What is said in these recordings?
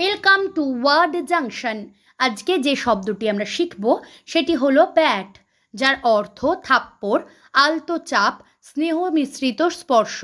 welcome to word junction আজকে যে শব্দটি আমরা শিখব সেটি হলো প্যাট যার অর্থ থাপ্পড় আলতো চাপ স্নেহ মিশ্রিত স্পর্শ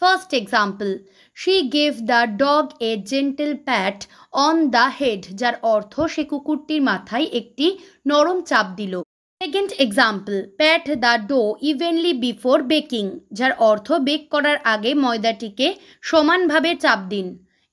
first example she gave the dog a gentle pat on the head যার অর্থ সে কুকুরটির মাথায় একটি নরম চাপ দিল second example pat the dough evenly before baking যার অর্থ বেক করার আগে ময়দাটিকে সমানভাবে চাপ দিন